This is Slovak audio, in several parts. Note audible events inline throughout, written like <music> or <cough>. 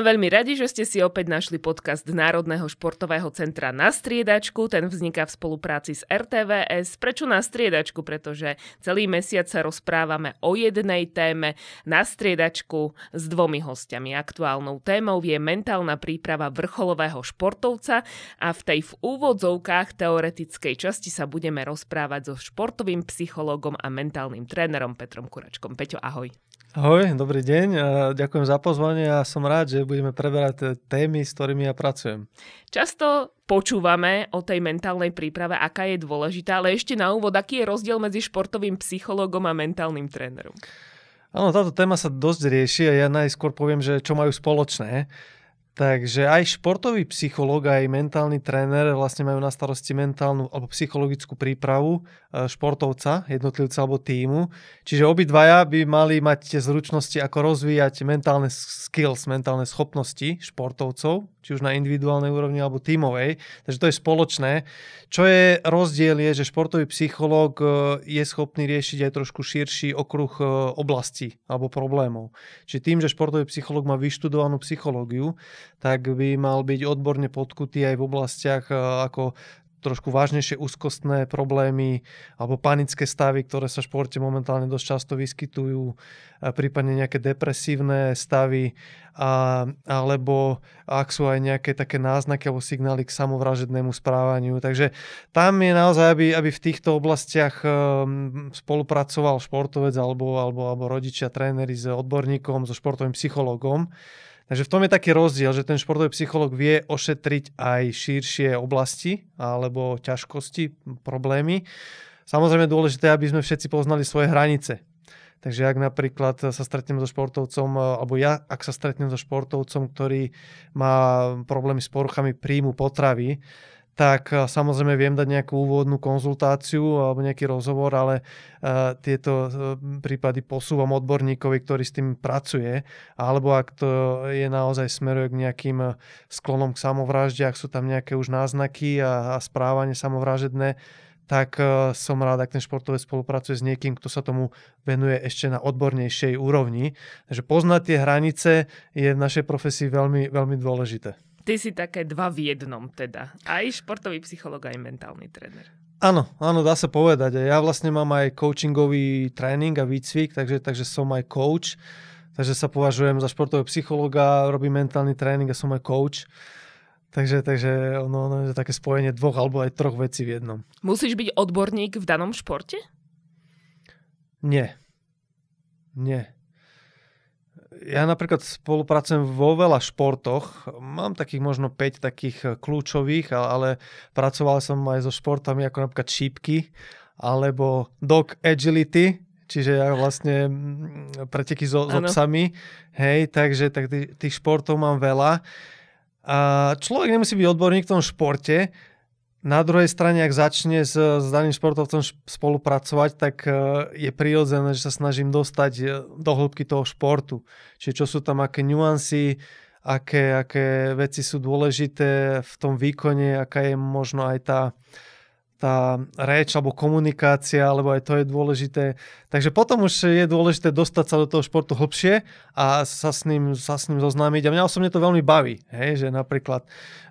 veľmi radi, že ste si opäť našli podcast Národného športového centra na striedačku. Ten vzniká v spolupráci s RTVS. Prečo na striedačku? Pretože celý mesiac sa rozprávame o jednej téme na striedačku s dvomi hostiami. Aktuálnou témou je mentálna príprava vrcholového športovca a v tej v úvodzovkách teoretickej časti sa budeme rozprávať so športovým psychológom a mentálnym trénerom Petrom Kuračkom. Peťo, ahoj. Ahoj, dobrý deň. Ďakujem za pozvanie a som rád, že budeme preberať e, témy, s ktorými ja pracujem. Často počúvame o tej mentálnej príprave, aká je dôležitá, ale ešte na úvod, aký je rozdiel medzi športovým psychologom a mentálnym trénerom? Áno, táto téma sa dosť rieši a ja najskôr poviem, že čo majú spoločné. Takže aj športový psychológ, aj mentálny tréner vlastne majú na starosti mentálnu alebo psychologickú prípravu Eh, športovca, jednotlivca alebo týmu. Čiže obidvaja by mali mať tie zručnosti, ako rozvíjať mentálne skills, mentálne schopnosti športovcov, či už na individuálnej úrovni alebo tímovej. Takže to je spoločné. Čo je rozdiel je, že športový psychológ eh, je schopný riešiť aj trošku širší okruh eh, oblastí alebo problémov. Čiže tým, že športový psychológ má vyštudovanú psychológiu, tak by mal byť odborne podkutý aj v oblastiach ako trošku vážnejšie úzkostné problémy alebo panické stavy, ktoré sa v športe momentálne dosť často vyskytujú, e, prípadne nejaké depresívne stavy, a, alebo ak sú aj nejaké také náznaky alebo signály k samovražednému správaniu. Takže tam je naozaj, aby, aby v týchto oblastiach e, spolupracoval športovec alebo, alebo, alebo rodičia, tréneri s odborníkom, so športovým psychologom, Takže v tom je taký rozdiel, že ten športový psychológ vie ošetriť aj širšie oblasti alebo ťažkosti, problémy. Samozrejme je dôležité, aby sme všetci poznali svoje hranice. Takže ak napríklad sa stretnem so športovcom, e, alebo ja, ak sa stretnem so športovcom, ktorý má problémy s poruchami príjmu potravy, tak eh, samozrejme viem dať nejakú úvodnú konzultáciu alebo nejaký rozhovor, ale eh, tieto eh, prípady posúvam odborníkovi, ktorý s tým pracuje, alebo ak to je naozaj smeruje k nejakým sklonom k samovražde, ak sú tam nejaké už náznaky a, a správanie samovražedné, tak som rád, ak ten športovec spolupracuje s niekým, kto sa tomu venuje ešte na odbornejšej úrovni. Takže poznať tie hranice je v našej profesii veľmi, veľmi dôležité. Ty si také dva v jednom teda. Aj športový psycholog aj mentálny tréner. Áno, áno, dá sa povedať. Ja vlastne mám aj coachingový tréning a výcvik, takže, takže som aj coach. Takže sa považujem za športového psychologa, robím mentálny tréning a som aj coach. Takže, takže ono, ono je také spojenie dvoch alebo aj troch vecí v jednom. Musíš byť odborník v danom športe? Nie. Nie ja napríklad spolupracujem vo veľa športoch. Mám takých možno 5 takých eh, kľúčových, ale pracoval som aj so športami ako napríklad šípky alebo dog agility, čiže ja vlastne mm, preteky so, so psami, hej, takže tak tých, športov mám veľa. A človek nemusí byť odborník v tom športe, na druhej strane, ak začne s, s daným športovcom spolupracovať, tak e, je prirodzené, že sa snažím dostať e, do hĺbky toho športu. Čiže čo sú tam aké nuancy, aké, aké veci sú dôležité v tom výkone, aká je možno aj tá, tá reč alebo komunikácia, alebo aj to je dôležité. Takže potom už je dôležité dostať sa do toho športu hlbšie a sa s ním, sa s ním zoznámiť. A mňa osobne to veľmi baví, hej, že napríklad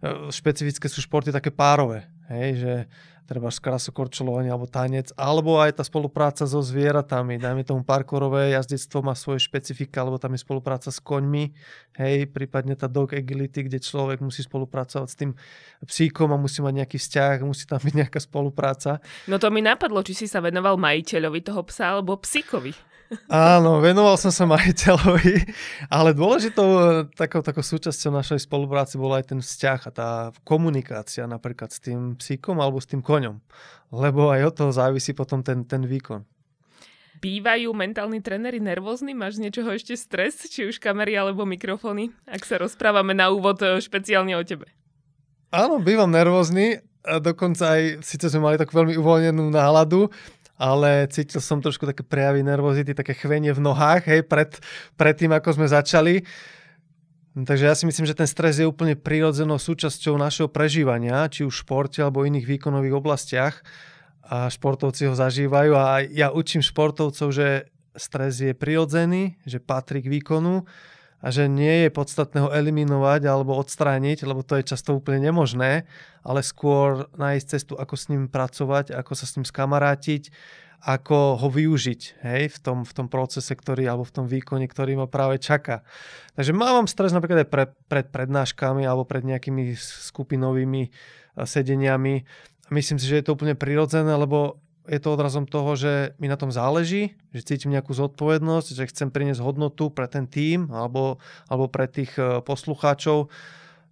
e, špecifické sú športy také párové, Hej, že treba krasokorčolovanie alebo tanec, alebo aj tá spolupráca so zvieratami, dajme tomu parkourové jazdectvo má svoje špecifika, alebo tam je spolupráca s koňmi, hej, prípadne tá dog agility, kde človek musí spolupracovať s tým psíkom a musí mať nejaký vzťah, musí tam byť nejaká spolupráca. No to mi napadlo, či si sa venoval majiteľovi toho psa alebo psíkovi. Áno, venoval som sa majiteľovi, ale dôležitou eh, takou, takou súčasťou našej spolupráce bol aj ten vzťah a tá komunikácia napríklad s tým psíkom alebo s tým koňom, lebo aj od toho závisí potom ten, ten výkon. Bývajú mentálni tréneri nervózni? Máš z niečoho ešte stres? Či už kamery alebo mikrofóny? Ak sa rozprávame na úvod eh, špeciálne o tebe. Áno, bývam nervózny, a dokonca aj, síce sme mali takú veľmi uvoľnenú náladu, ale cítil som trošku také prejavy nervozity, také chvenie v nohách, hej, pred, pred tým, ako sme začali. Takže ja si myslím, že ten stres je úplne prirodzenou súčasťou našeho prežívania, či už v športe alebo iných výkonových oblastiach. A športovci ho zažívajú a ja učím športovcov, že stres je prirodzený, že patrí k výkonu a že nie je podstatné ho eliminovať alebo odstrániť, lebo to je často úplne nemožné, ale skôr nájsť cestu, ako s ním pracovať, ako sa s ním skamarátiť, ako ho využiť hej, v, tom, v tom procese, ktorý, alebo v tom výkone, ktorý ma práve čaká. Takže mávam stres napríklad aj pre, pred prednáškami alebo pred nejakými skupinovými sedeniami. Myslím si, že je to úplne prirodzené, lebo je to odrazom toho, že mi na tom záleží, že cítim nejakú zodpovednosť, že chcem priniesť hodnotu pre ten tím, alebo, alebo pre tých eh, poslucháčov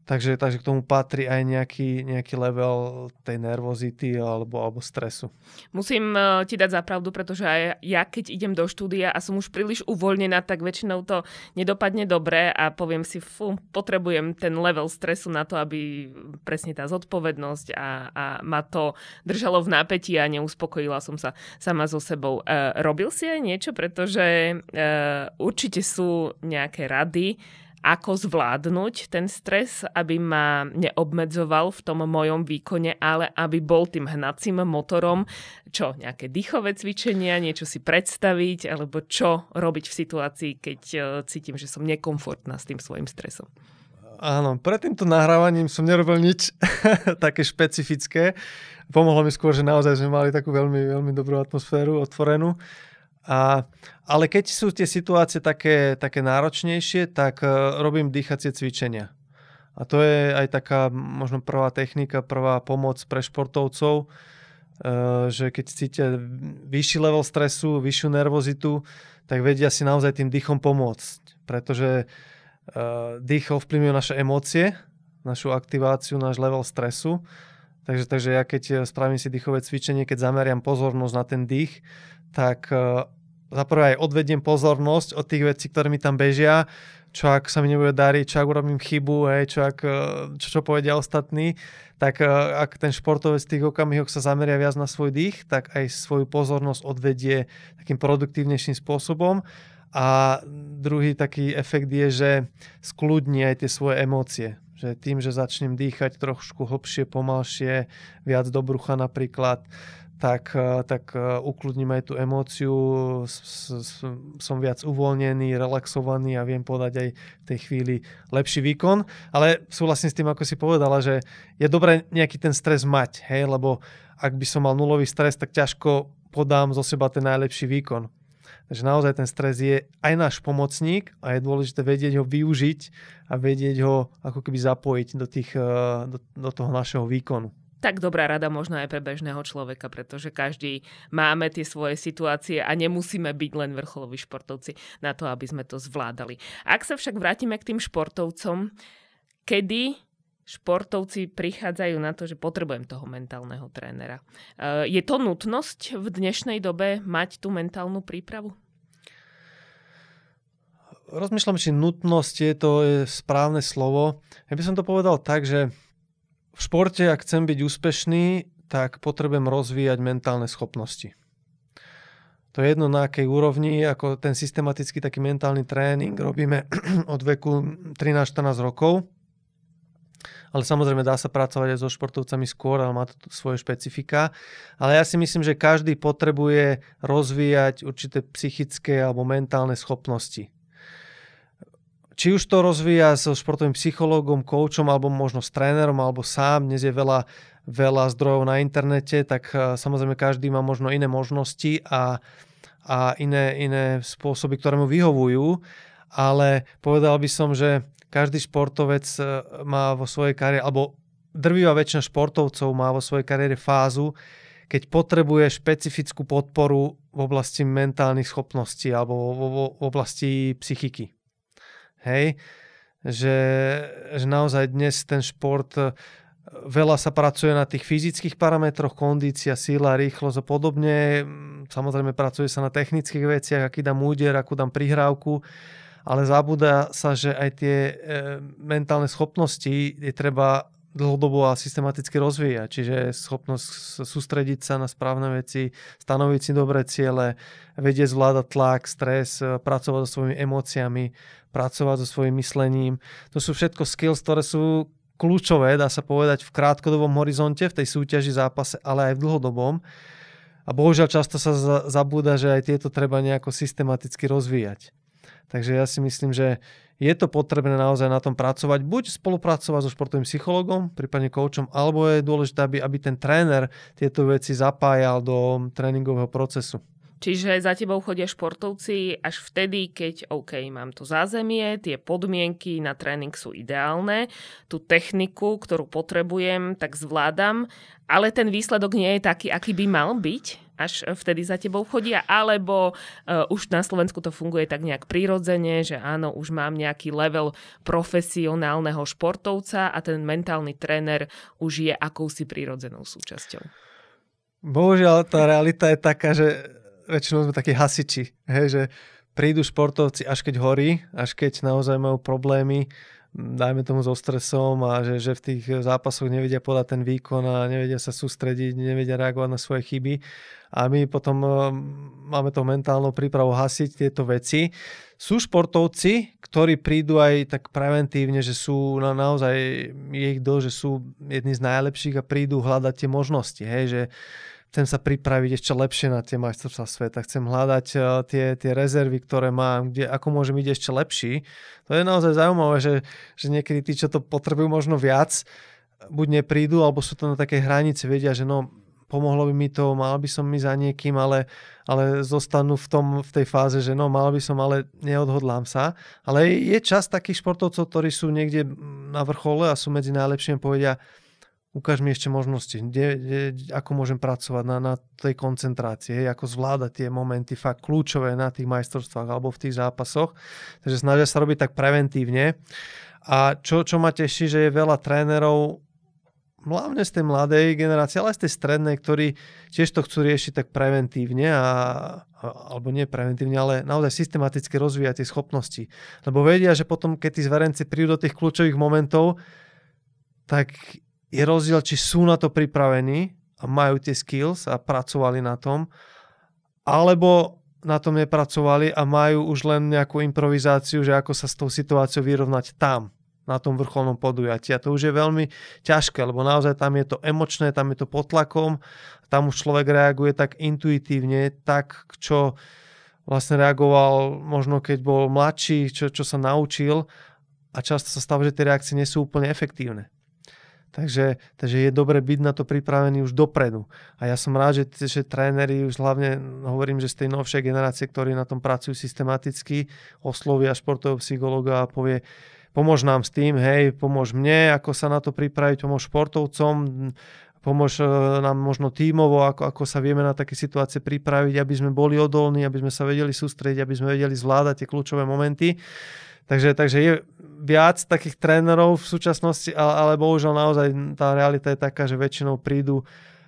Takže, takže k tomu patrí aj nejaký, nejaký level tej nervozity alebo, alebo stresu. Musím e, ti dať zapravdu, pretože aj ja, keď idem do štúdia a som už príliš uvoľnená, tak väčšinou to nedopadne dobre a poviem si, fú, potrebujem ten level stresu na to, aby presne tá zodpovednosť a, a ma to držalo v napätí a neuspokojila som sa sama so sebou. E, robil si aj niečo, pretože e, určite sú nejaké rady, ako zvládnuť ten stres, aby ma neobmedzoval v tom mojom výkone, ale aby bol tým hnacím motorom, čo nejaké dýchové cvičenia, niečo si predstaviť, alebo čo robiť v situácii, keď e, cítim, že som nekomfortná s tým svojim stresom. Áno, pred týmto nahrávaním som nerobil nič <laughs> také špecifické. Pomohlo mi skôr, že naozaj sme mali takú veľmi, veľmi dobrú atmosféru otvorenú. A, ale keď sú tie situácie také, také náročnejšie, tak e, robím dýchacie cvičenia. A to je aj taká možno prvá technika, prvá pomoc pre športovcov, e, že keď cítia vyšší level stresu, vyššiu nervozitu, tak vedia si naozaj tým dýchom pomôcť. Pretože e, dých ovplyvňuje naše emócie, našu aktiváciu, náš level stresu. Takže, takže ja keď spravím si dýchové cvičenie, keď zameriam pozornosť na ten dých, tak za prvé aj odvediem pozornosť od tých vecí, ktoré mi tam bežia, čo ak sa mi nebude dariť, čo ak urobím chybu, hej, čo, ak, e, čo, čo povedia ostatní, tak e, ak ten športovec v tých okamihoch sa zameria viac na svoj dých, tak aj svoju pozornosť odvedie takým produktívnejším spôsobom. A druhý taký efekt je, že skľudní aj tie svoje emócie. Že tým, že začnem dýchať trošku hlbšie, pomalšie, viac do brucha napríklad, tak, eh, tak eh, ukludním aj tú emóciu, s, s, som viac uvoľnený, relaxovaný a viem podať aj v tej chvíli lepší výkon. Ale súhlasím s tým, ako si povedala, že je dobré nejaký ten stres mať, hej, lebo ak by som mal nulový stres, tak ťažko podám zo seba ten najlepší výkon. Takže naozaj ten stres je aj náš pomocník a je dôležité vedieť ho využiť a vedieť ho ako keby zapojiť do, tých, eh, do, do toho našeho výkonu tak dobrá rada možno aj pre bežného človeka, pretože každý máme tie svoje situácie a nemusíme byť len vrcholoví športovci na to, aby sme to zvládali. Ak sa však vrátime k tým športovcom, kedy športovci prichádzajú na to, že potrebujem toho mentálneho trénera. Eh, je to nutnosť v dnešnej dobe mať tú mentálnu prípravu? Rozmýšľam, či nutnosť je to správne slovo. Ja by som to povedal tak, že v športe, ak chcem byť úspešný, tak potrebujem rozvíjať mentálne schopnosti. To je jedno na akej úrovni, ako ten systematický taký mentálny tréning robíme <clears throat> od veku 13-14 rokov. Ale samozrejme dá sa pracovať aj so športovcami skôr, ale má to svoje špecifika. Ale ja si myslím, že každý potrebuje rozvíjať určité psychické alebo mentálne schopnosti či už to rozvíja so športovým psychológom, koučom, alebo možno s trénerom, alebo sám. Dnes je veľa, veľa zdrojov na internete, tak eh, samozrejme každý má možno iné možnosti a, a iné, iné spôsoby, ktoré mu vyhovujú. Ale povedal by som, že každý športovec eh, má vo svojej kariére, alebo drvivá väčšina športovcov má vo svojej kariére fázu, keď potrebuje špecifickú podporu v oblasti mentálnych schopností alebo v oblasti psychiky. Hej? Že, že naozaj dnes ten šport e, veľa sa pracuje na tých fyzických parametroch, kondícia, síla, rýchlosť a podobne. Mm, samozrejme pracuje sa na technických veciach, aký dám úder, akú dám prihrávku, ale zabúda sa, že aj tie e, mentálne schopnosti je treba dlhodobo a systematicky rozvíjať. Čiže schopnosť sústrediť sa na správne veci, stanoviť si dobré ciele, vedieť zvládať tlak, stres, e, pracovať so svojimi emóciami, pracovať so svojím myslením. To sú všetko skills, ktoré sú kľúčové, dá sa povedať, v krátkodobom horizonte, v tej súťaži, zápase, ale aj v dlhodobom. A bohužiaľ často sa zabúda, že aj tieto treba nejako systematicky rozvíjať. Takže ja si myslím, že je to potrebné naozaj na tom pracovať, buď spolupracovať so športovým psychologom, prípadne koučom, alebo je dôležité, aby, aby ten tréner tieto veci zapájal do tréningového procesu. Čiže za tebou chodia športovci až vtedy, keď OK, mám to zázemie, tie podmienky na tréning sú ideálne, tú techniku, ktorú potrebujem, tak zvládam, ale ten výsledok nie je taký, aký by mal byť až vtedy za tebou chodia, alebo uh, už na Slovensku to funguje tak nejak prirodzene, že áno, už mám nejaký level profesionálneho športovca a ten mentálny tréner už je akousi prirodzenou súčasťou. Bohužiaľ, tá realita je taká, že väčšinou sme takí hasiči, hej, že prídu športovci až keď horí, až keď naozaj majú problémy, dajme tomu so stresom a že, že v tých zápasoch nevedia podať ten výkon a nevedia sa sústrediť, nevedia reagovať na svoje chyby. A my potom eh, máme to mentálnu prípravu hasiť tieto veci. Sú športovci, ktorí prídu aj tak preventívne, že sú na naozaj je ich do, že sú jedni z najlepších a prídu hľadať tie možnosti. Hej, že chcem sa pripraviť ešte lepšie na tie majstrovstvá sveta, chcem hľadať eh, tie, tie rezervy, ktoré mám, kde, ako môžem byť ešte lepší. To je naozaj zaujímavé, že, že niekedy tí, čo to potrebujú možno viac, buď neprídu, alebo sú to na takej hranici, vedia, že no, pomohlo by mi to, mal by som mi za niekým, ale, ale zostanú v, tom, v tej fáze, že no, mal by som, ale neodhodlám sa. Ale je čas takých športovcov, ktorí sú niekde na vrchole a sú medzi najlepšími, povedia, ukáž mi ešte možnosti, de, de, ako môžem pracovať na, na tej hej, ako zvládať tie momenty fakt kľúčové na tých majstrovstvách alebo v tých zápasoch. Takže snažia sa robiť tak preventívne. A čo, čo ma teší, že je veľa trénerov, hlavne z tej mladej generácie, ale aj z tej strednej, ktorí tiež to chcú riešiť tak preventívne a, alebo nie preventívne, ale naozaj systematicky rozvíjať tie schopnosti. Lebo vedia, že potom, keď tí zverenci prídu do tých kľúčových momentov, tak je rozdiel, či sú na to pripravení a majú tie skills a pracovali na tom, alebo na tom nepracovali a majú už len nejakú improvizáciu, že ako sa s tou situáciou vyrovnať tam, na tom vrcholnom podujatí. A to už je veľmi ťažké, lebo naozaj tam je to emočné, tam je to pod tlakom, tam už človek reaguje tak intuitívne, tak, čo vlastne reagoval možno keď bol mladší, čo, čo sa naučil a často sa stáva, že tie reakcie nie sú úplne efektívne. Takže, takže je dobre byť na to pripravený už dopredu. A ja som rád, že, že tréneri, už hlavne hovorím, že z tej novšej generácie, ktorí na tom pracujú systematicky, oslovia športového psychologa a povie, pomôž nám s tým, hej, pomôž mne, ako sa na to pripraviť, pomôž športovcom, pomôž e, nám možno tímovo, ako, ako sa vieme na také situácie pripraviť, aby sme boli odolní, aby sme sa vedeli sústrediť, aby sme vedeli zvládať tie kľúčové momenty. Takže, takže je viac takých trénerov v súčasnosti, ale, ale bohužiaľ naozaj tá realita je taká, že väčšinou prídu uh,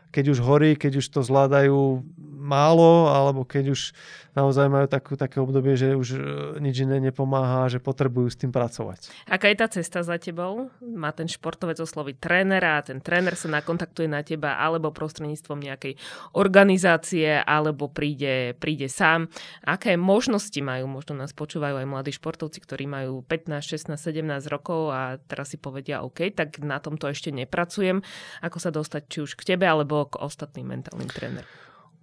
keď už horí, keď už to zvládajú málo, alebo keď už naozaj majú takú, také obdobie, že už e, nič iné nepomáha, že potrebujú s tým pracovať. Aká je tá cesta za tebou? Má ten športovec osloviť trénera, ten tréner sa nakontaktuje na teba, alebo prostredníctvom nejakej organizácie, alebo príde, príde sám. Aké možnosti majú? Možno nás počúvajú aj mladí športovci, ktorí majú 15, 16, 17 rokov a teraz si povedia, OK, tak na tomto ešte nepracujem. Ako sa dostať či už k tebe, alebo k ostatným mentálnym trénerom?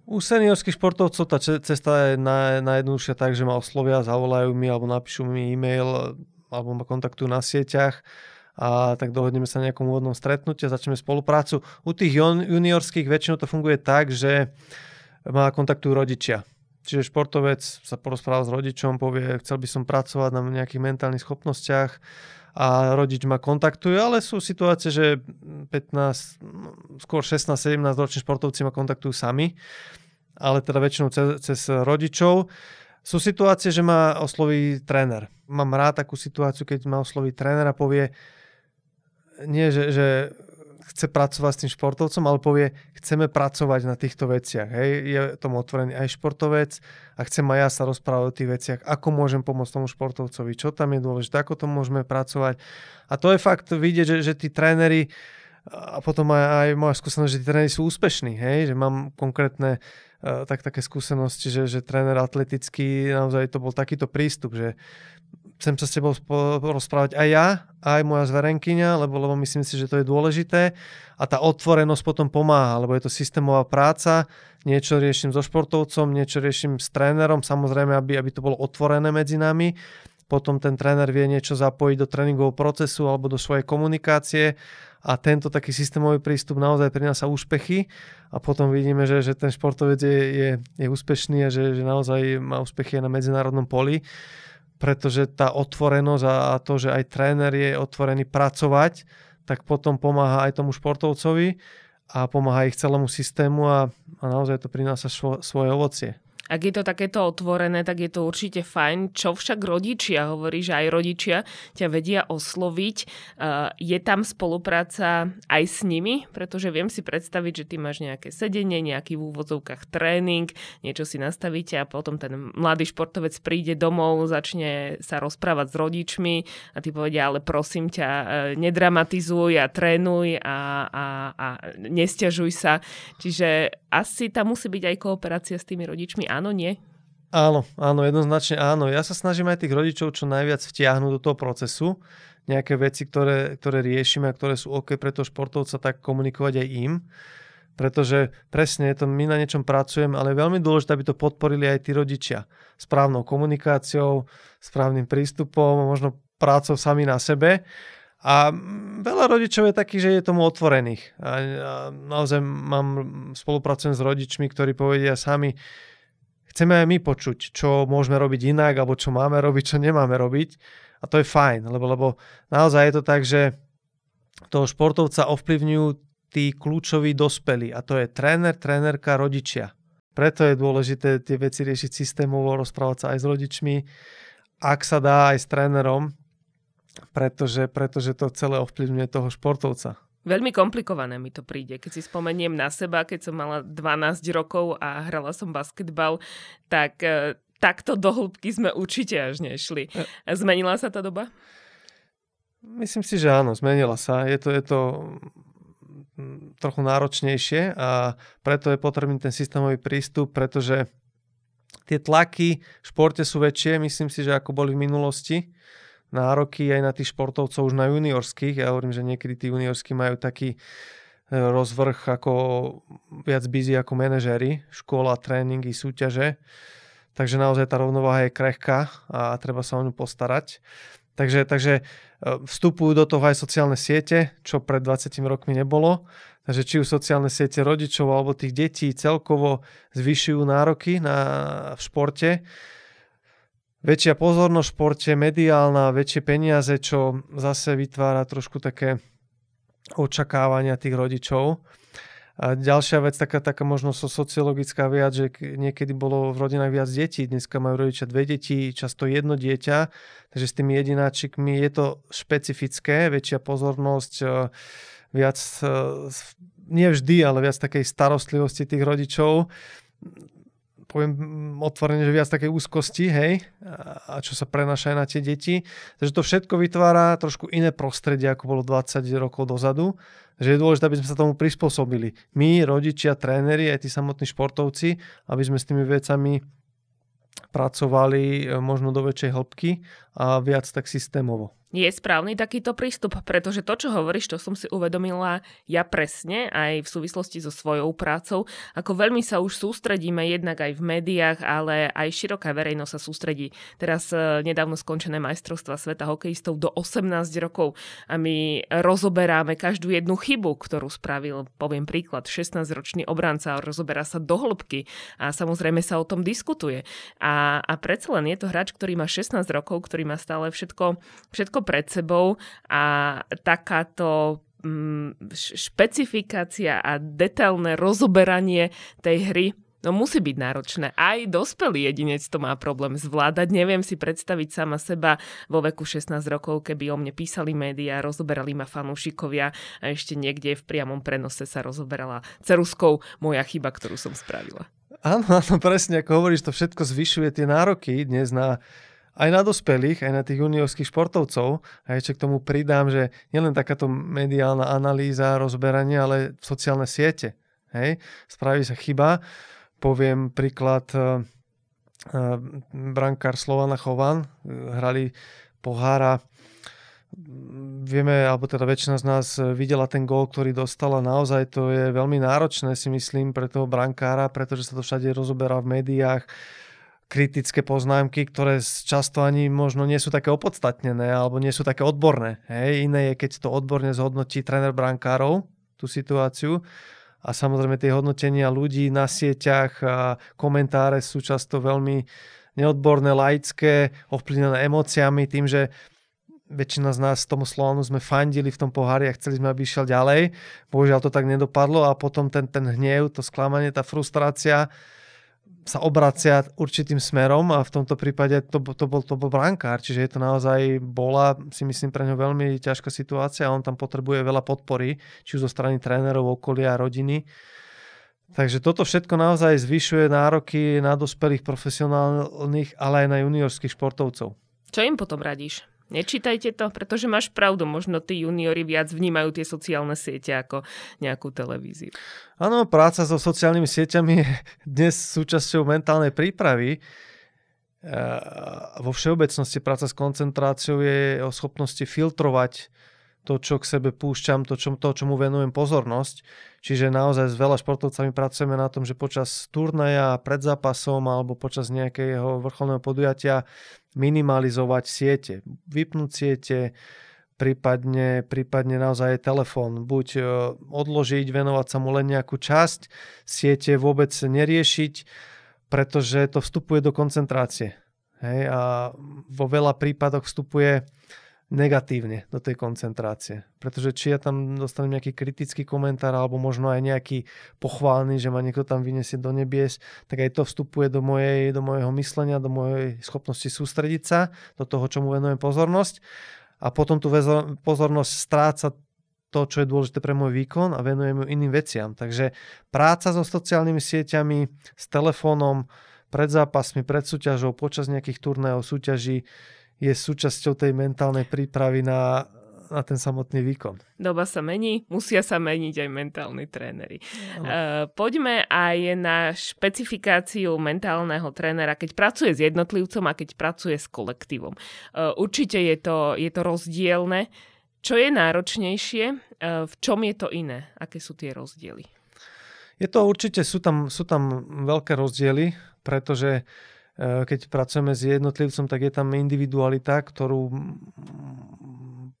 U seniorských športovcov tá cesta je naj, najjednoduchšia tak, že ma oslovia, zavolajú mi alebo napíšu mi e-mail alebo ma kontaktujú na sieťach a tak dohodneme sa na nejakom úvodnom stretnutí a začneme spoluprácu. U tých juniorských väčšinou to funguje tak, že ma kontaktujú rodičia. Čiže športovec sa porozpráva s rodičom, povie, chcel by som pracovať na nejakých mentálnych schopnostiach a rodič ma kontaktuje, ale sú situácie, že 15, skôr 16-17 roční športovci ma kontaktujú sami, ale teda väčšinou cez, cez rodičov. Sú situácie, že ma osloví tréner. Mám rád takú situáciu, keď ma osloví tréner a povie, nie, že, že chce pracovať s tým športovcom, ale povie, chceme pracovať na týchto veciach. Hej. Je tomu otvorený aj športovec a chcem aj ja sa rozprávať o tých veciach, ako môžem pomôcť tomu športovcovi, čo tam je dôležité, ako to môžeme pracovať. A to je fakt vidieť, že, že tí tréneri a potom aj, aj moja skúsenosť, že tí tréneri sú úspešní, hej? že mám konkrétne eh, tak, také skúsenosti, že, že tréner atletický, naozaj to bol takýto prístup, že chcem sa s tebou rozprávať aj ja, aj moja zverenkyňa, lebo, lebo myslím si, že to je dôležité. A tá otvorenosť potom pomáha, lebo je to systémová práca. Niečo riešim so športovcom, niečo riešim s trénerom, samozrejme, aby, aby to bolo otvorené medzi nami. Potom ten tréner vie niečo zapojiť do tréningového procesu alebo do svojej komunikácie a tento taký systémový prístup naozaj prináša úspechy a potom vidíme, že, že ten športovec je, je, je úspešný a že, že naozaj má úspechy aj na medzinárodnom poli pretože tá otvorenosť a to, že aj tréner je otvorený pracovať, tak potom pomáha aj tomu športovcovi a pomáha ich celému systému a, a naozaj to prináša svo, svoje ovocie. Ak je to takéto otvorené, tak je to určite fajn. Čo však rodičia, hovorí, že aj rodičia ťa vedia osloviť. E, je tam spolupráca aj s nimi? Pretože viem si predstaviť, že ty máš nejaké sedenie, nejaký v úvodzovkách tréning, niečo si nastavíte a potom ten mladý športovec príde domov, začne sa rozprávať s rodičmi a ty povedia, ale prosím ťa, e, nedramatizuj a trénuj a, a, a nestiažuj sa. Čiže asi tam musí byť aj kooperácia s tými rodičmi áno, nie? Áno, áno, jednoznačne áno. Ja sa snažím aj tých rodičov čo najviac vtiahnuť do toho procesu. Nejaké veci, ktoré, ktoré riešime a ktoré sú OK pre toho športovca, tak komunikovať aj im. Pretože presne, to my na niečom pracujeme, ale je veľmi dôležité, aby to podporili aj tí rodičia. Správnou komunikáciou, správnym prístupom, možno prácou sami na sebe. A veľa rodičov je takých, že je tomu otvorených. A, naozaj mám, spolupracujem s rodičmi, ktorí povedia sami, chceme aj my počuť, čo môžeme robiť inak, alebo čo máme robiť, čo nemáme robiť. A to je fajn, lebo, lebo naozaj je to tak, že toho športovca ovplyvňujú tí kľúčoví dospelí a to je tréner, trénerka, rodičia. Preto je dôležité tie veci riešiť systémovo, rozprávať sa aj s rodičmi, ak sa dá aj s trénerom, pretože, pretože to celé ovplyvňuje toho športovca. Veľmi komplikované mi to príde. Keď si spomeniem na seba, keď som mala 12 rokov a hrala som basketbal, tak e, takto do hĺbky sme určite až nešli. E. Zmenila sa tá doba? Myslím si, že áno, zmenila sa. Je to, je to mm, trochu náročnejšie a preto je potrebný ten systémový prístup, pretože tie tlaky v športe sú väčšie, myslím si, že ako boli v minulosti nároky aj na tých športovcov už na juniorských. Ja hovorím, že niekedy tí juniorskí majú taký e, rozvrh ako viac busy ako manažery, škola, tréningy, súťaže. Takže naozaj tá rovnováha je krehká a treba sa o ňu postarať. Takže, takže e, vstupujú do toho aj sociálne siete, čo pred 20 rokmi nebolo. Takže či už sociálne siete rodičov alebo tých detí celkovo zvyšujú nároky na, v športe väčšia pozornosť v športe, mediálna, väčšie peniaze, čo zase vytvára trošku také očakávania tých rodičov. A ďalšia vec, taká, taká možno sociologická viac, že niekedy bolo v rodinách viac detí, dneska majú rodičia dve deti, často jedno dieťa, takže s tými jedináčikmi je to špecifické, väčšia pozornosť, e, viac, e, nie vždy, ale viac takej starostlivosti tých rodičov poviem otvorene, že viac takej úzkosti, hej, a čo sa prenaša aj na tie deti. Takže to všetko vytvára trošku iné prostredie, ako bolo 20 rokov dozadu. Takže je dôležité, aby sme sa tomu prispôsobili. My, rodičia, tréneri, aj tí samotní športovci, aby sme s tými vecami pracovali e, možno do väčšej hĺbky a viac tak systémovo je správny takýto prístup, pretože to, čo hovoríš, to som si uvedomila ja presne aj v súvislosti so svojou prácou, ako veľmi sa už sústredíme jednak aj v médiách, ale aj široká verejnosť sa sústredí. Teraz e, nedávno skončené majstrovstva sveta hokejistov do 18 rokov a my rozoberáme každú jednu chybu, ktorú spravil, poviem príklad, 16-ročný obranca, a rozoberá sa do hĺbky a samozrejme sa o tom diskutuje. A, a predsa len je to hráč, ktorý má 16 rokov, ktorý má stále všetko, všetko pred sebou a takáto mm, špecifikácia a detailné rozoberanie tej hry No musí byť náročné. Aj dospelý jedinec to má problém zvládať. Neviem si predstaviť sama seba vo veku 16 rokov, keby o mne písali médiá, rozoberali ma fanúšikovia a ešte niekde v priamom prenose sa rozoberala ceruskou moja chyba, ktorú som spravila. Áno, áno, presne, ako hovoríš, to všetko zvyšuje tie nároky dnes na aj na dospelých, aj na tých juniorských športovcov. A ešte k tomu pridám, že nielen takáto mediálna analýza, rozberanie, ale sociálne siete. Hej? Spraví sa chyba. Poviem príklad e, e, brankár Slovana Chovan. Hrali pohára vieme, alebo teda väčšina z nás videla ten gól, ktorý dostala. Naozaj to je veľmi náročné, si myslím, pre toho brankára, pretože sa to všade rozoberá v médiách kritické poznámky, ktoré často ani možno nie sú také opodstatnené alebo nie sú také odborné. Hej. Iné je, keď to odborne zhodnotí tréner brankárov, tú situáciu. A samozrejme tie hodnotenia ľudí na sieťach a komentáre sú často veľmi neodborné, laické, ovplyvnené emóciami, tým, že väčšina z nás tomu Slovanu sme fandili v tom pohári a chceli sme, aby išiel ďalej. Bohužiaľ to tak nedopadlo a potom ten, ten hnev, to sklamanie, tá frustrácia, sa obracia určitým smerom a v tomto prípade to, to, bol, to bol brankár, čiže je to naozaj bola, si myslím, pre ňo veľmi ťažká situácia a on tam potrebuje veľa podpory, či už zo strany trénerov, okolia, rodiny. Takže toto všetko naozaj zvyšuje nároky na dospelých profesionálnych, ale aj na juniorských športovcov. Čo im potom radíš? Nečítajte to, pretože máš pravdu, možno tí juniori viac vnímajú tie sociálne siete ako nejakú televíziu. Áno, práca so sociálnymi sieťami je dnes súčasťou mentálnej prípravy. E, vo všeobecnosti práca s koncentráciou je o schopnosti filtrovať to, čo k sebe púšťam, to, čo, to, čomu venujem pozornosť. Čiže naozaj s veľa športovcami pracujeme na tom, že počas turnaja, pred zápasom alebo počas nejakého vrcholného podujatia minimalizovať siete, vypnúť siete, prípadne, prípadne naozaj telefón. Buď e, odložiť, venovať sa mu len nejakú časť, siete vôbec neriešiť, pretože to vstupuje do koncentrácie. Hej, a vo veľa prípadoch vstupuje negatívne do tej koncentrácie. Pretože či ja tam dostanem nejaký kritický komentár alebo možno aj nejaký pochválny, že ma niekto tam vyniesie do nebies, tak aj to vstupuje do, mojej, do mojeho myslenia, do mojej schopnosti sústrediť sa, do toho, čomu venujem pozornosť. A potom tú pozornosť stráca to, čo je dôležité pre môj výkon a venujem ju iným veciam. Takže práca so sociálnymi sieťami, s telefónom, pred zápasmi, pred súťažou, počas nejakých turnajov, súťaží, je súčasťou tej mentálnej prípravy na, na ten samotný výkon. Doba sa mení, musia sa meniť aj mentálni tréneri. No. poďme aj na špecifikáciu mentálneho trénera, keď pracuje s jednotlivcom a keď pracuje s kolektívom. E, určite je to, je to rozdielne. Čo je náročnejšie, e, v čom je to iné? Aké sú tie rozdiely? Je to určite, sú tam, sú tam veľké rozdiely, pretože Eh, keď pracujeme s jednotlivcom, tak je tam individualita, ktorú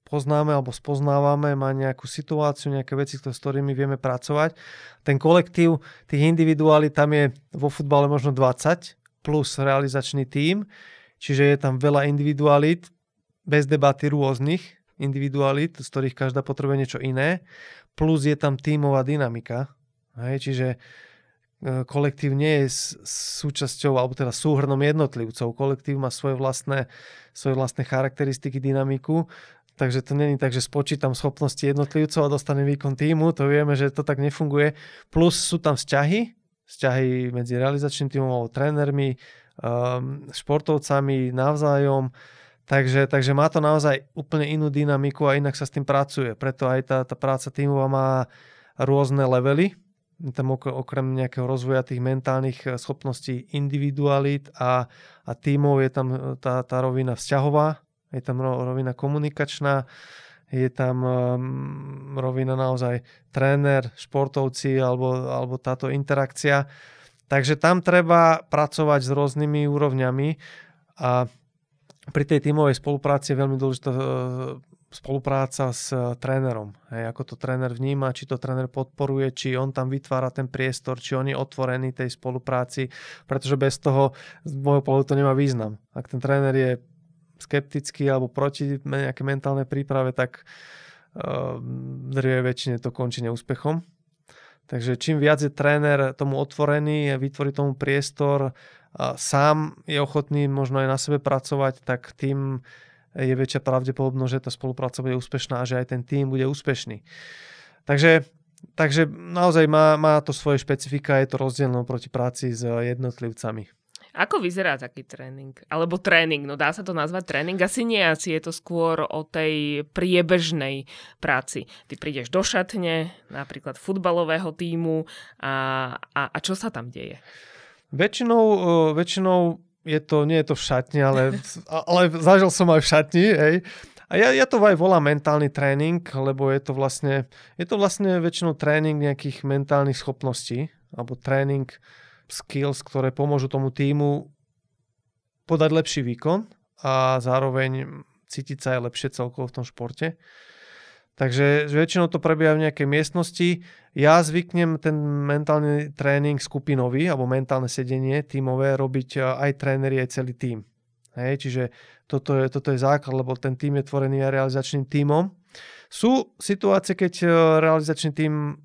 poznáme alebo spoznávame, má nejakú situáciu, nejaké veci, s ktorými vieme pracovať. Ten kolektív tých individuáli tam je vo futbale možno 20 plus realizačný tím, čiže je tam veľa individualit, bez debaty rôznych individualit, z ktorých každá potrebuje niečo iné, plus je tam tímová dynamika. Hej, čiže uh, E, kolektív nie je súčasťou, alebo teda súhrnom jednotlivcov. Kolektív má svoje vlastné, svoje vlastné charakteristiky, dynamiku, takže to není tak, že spočítam schopnosti jednotlivcov a dostanem výkon týmu, to vieme, že to tak nefunguje. Plus sú tam vzťahy, vzťahy medzi realizačným týmom alebo trénermi, ehm, športovcami navzájom, takže, takže má to naozaj úplne inú dynamiku a inak sa s tým pracuje. Preto aj tá, tá práca týmova má rôzne levely, tam okrem nejakého rozvoja tých mentálnych eh, schopností individualit a, a tímov je tam eh, tá, tá rovina vzťahová, je tam rovina komunikačná, je tam um, rovina naozaj tréner, športovci alebo, alebo táto interakcia. Takže tam treba pracovať s rôznymi úrovňami a pri tej tímovej spolupráci je veľmi dôležitá eh, spolupráca s eh, trénerom. Hej, ako to tréner vníma, či to tréner podporuje, či on tam vytvára ten priestor, či on je otvorený tej spolupráci, pretože bez toho z môjho pohľadu to nemá význam. Ak ten tréner je skeptický alebo proti nejaké mentálnej príprave, tak uh, eh, drvie väčšine to končí neúspechom. Takže čím viac je tréner tomu otvorený, vytvorí tomu priestor, uh, sám je ochotný možno aj na sebe pracovať, tak tým je väčšia pravdepodobnosť, že tá spolupráca bude úspešná a že aj ten tým bude úspešný. Takže, takže naozaj má, má to svoje špecifika, je to rozdielno proti práci s jednotlivcami. Ako vyzerá taký tréning? Alebo tréning, no dá sa to nazvať tréning? Asi nie, asi je to skôr o tej priebežnej práci. Ty prídeš do šatne, napríklad futbalového týmu a, a, a čo sa tam deje? Väčšinou, eh, väčšinou je to, nie je to v šatni, ale, ale zažil som aj v šatni, hej. A ja, ja to aj volám mentálny tréning, lebo je to vlastne, je to vlastne väčšinou tréning nejakých mentálnych schopností, alebo tréning skills, ktoré pomôžu tomu týmu podať lepší výkon a zároveň cítiť sa aj lepšie celkovo v tom športe. Takže väčšinou to prebieha v nejakej miestnosti. Ja zvyknem ten mentálny tréning skupinový alebo mentálne sedenie tímové robiť e, aj tréneri, aj celý tím. Hej, čiže toto je, toto je základ, lebo ten tím je tvorený aj realizačným tímom. Sú situácie, keď e, realizačný tím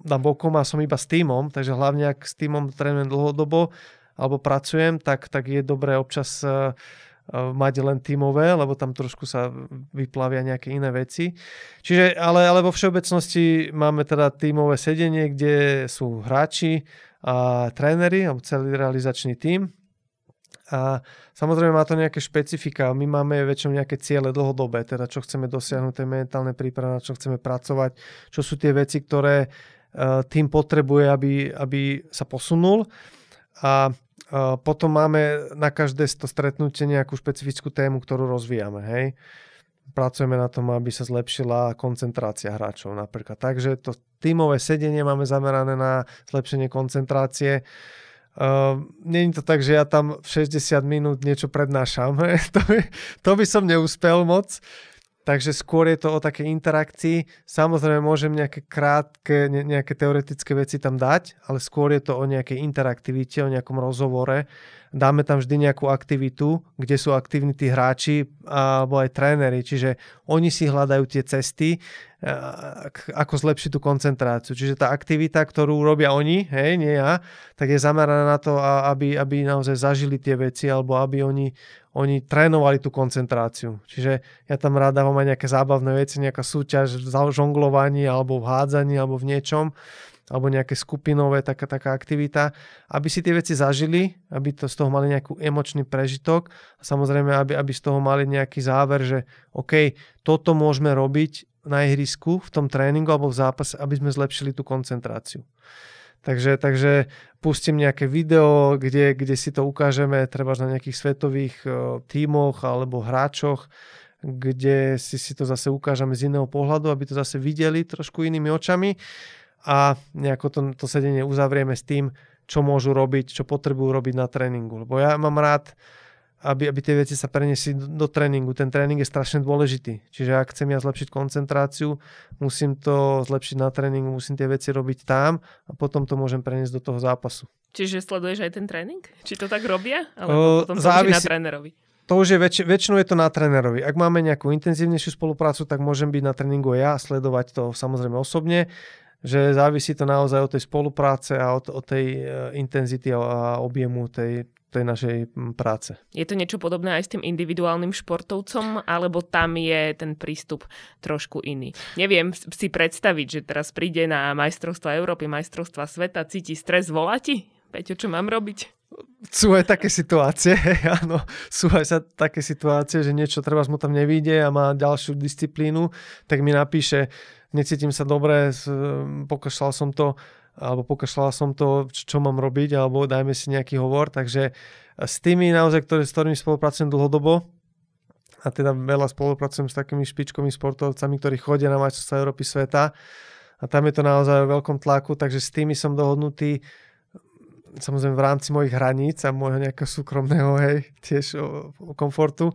dám bokom a som iba s týmom, takže hlavne ak s týmom trénujem dlhodobo alebo pracujem, tak, tak je dobré občas e, Eh, mať len tímové, lebo tam trošku sa vyplavia nejaké iné veci. Čiže, ale, ale vo všeobecnosti máme teda tímové sedenie, kde sú hráči a tréneri, alebo celý realizačný tím. A samozrejme má to nejaké špecifika. My máme väčšinou nejaké ciele dlhodobé, teda čo chceme dosiahnuť, tej mentálne príprava, na čo chceme pracovať, čo sú tie veci, ktoré eh, tým potrebuje, aby, aby sa posunul. A potom máme na každé to stretnutie nejakú špecifickú tému, ktorú rozvíjame. Hej? Pracujeme na tom, aby sa zlepšila koncentrácia hráčov napríklad. Takže to tímové sedenie máme zamerané na zlepšenie koncentrácie. Uh, Není to tak, že ja tam v 60 minút niečo prednášam. <laughs> To by, to by som neúspel moc. Takže skôr je to o takej interakcii. Samozrejme môžem nejaké krátke, nejaké teoretické veci tam dať, ale skôr je to o nejakej interaktivite, o nejakom rozhovore, dáme tam vždy nejakú aktivitu, kde sú aktívni tí hráči alebo aj tréneri, čiže oni si hľadajú tie cesty, eh, ako zlepšiť tú koncentráciu. Čiže tá aktivita, ktorú robia oni, hej, nie ja, tak je zameraná na to, aby, aby naozaj zažili tie veci alebo aby oni, oni trénovali tú koncentráciu. Čiže ja tam rád dávam aj nejaké zábavné veci, nejaká súťaž v žonglovaní alebo v hádzaní alebo v niečom, alebo nejaké skupinové, taká, taká aktivita, aby si tie veci zažili, aby to z toho mali nejaký emočný prežitok a samozrejme, aby, aby z toho mali nejaký záver, že OK, toto môžeme robiť na ihrisku, v tom tréningu alebo v zápase, aby sme zlepšili tú koncentráciu. Takže, takže pustím nejaké video, kde, kde si to ukážeme treba na nejakých svetových eh, tímoch alebo hráčoch, kde si, si to zase ukážeme z iného pohľadu, aby to zase videli trošku inými očami a nejako to, to sedenie uzavrieme s tým, čo môžu robiť, čo potrebujú robiť na tréningu. Lebo ja mám rád, aby, aby tie veci sa preniesli do, do tréningu. Ten tréning je strašne dôležitý. Čiže ak chcem ja zlepšiť koncentráciu, musím to zlepšiť na tréningu, musím tie veci robiť tam a potom to môžem preniesť do toho zápasu. Čiže sleduješ aj ten tréning? Či to tak robia? Alebo uh, potom závisí... na trénerovi? To už je väč- väčšinou je to na trénerovi. Ak máme nejakú intenzívnejšiu spoluprácu, tak môžem byť na tréningu ja a sledovať to samozrejme osobne že závisí to naozaj od tej spolupráce a od, od tej e, intenzity a objemu tej, tej našej práce. Je to niečo podobné aj s tým individuálnym športovcom, alebo tam je ten prístup trošku iný? Neviem si predstaviť, že teraz príde na majstrovstva Európy, majstrovstva sveta, cíti stres, volá ti? Peťo, čo mám robiť? Sú aj také situácie, <laughs> áno, sú aj sa také situácie, že niečo treba mu tam nevíde a má ďalšiu disciplínu, tak mi napíše, necítim sa dobre, ehm, pokašľal som to, alebo pokašľala som to, čo mám robiť, alebo dajme si nejaký hovor. Takže eh, s tými naozaj, ktoré, s ktorými spolupracujem dlhodobo, a teda veľa spolupracujem s takými špičkovými sportovcami, ktorí chodia na majstrovstvá Európy sveta, a tam je to naozaj o veľkom tlaku, takže s tými som dohodnutý samozrejme v rámci mojich hraníc a môjho nejakého súkromného, hej, tiež o, o komfortu.